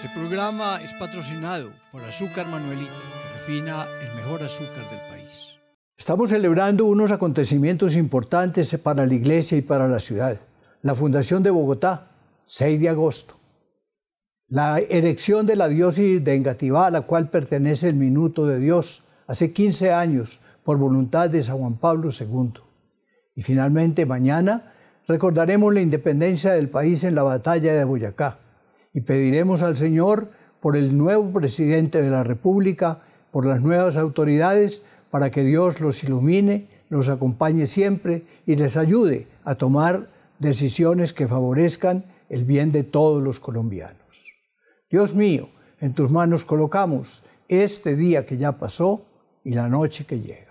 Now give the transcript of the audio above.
Este programa es patrocinado por Azúcar Manuelita, que refina el mejor azúcar del país. Estamos celebrando unos acontecimientos importantes para la iglesia y para la ciudad. La Fundación de Bogotá, 6 de agosto. La erección de la diócesis de Engativá, a la cual pertenece el Minuto de Dios, hace 15 años, por voluntad de San Juan Pablo II. Y finalmente, mañana recordaremos la independencia del país en la batalla de Boyacá y pediremos al Señor por el nuevo presidente de la República, por las nuevas autoridades, para que Dios los ilumine, los acompañe siempre y les ayude a tomar decisiones que favorezcan el bien de todos los colombianos. Dios mío, en tus manos colocamos este día que ya pasó y la noche que llega.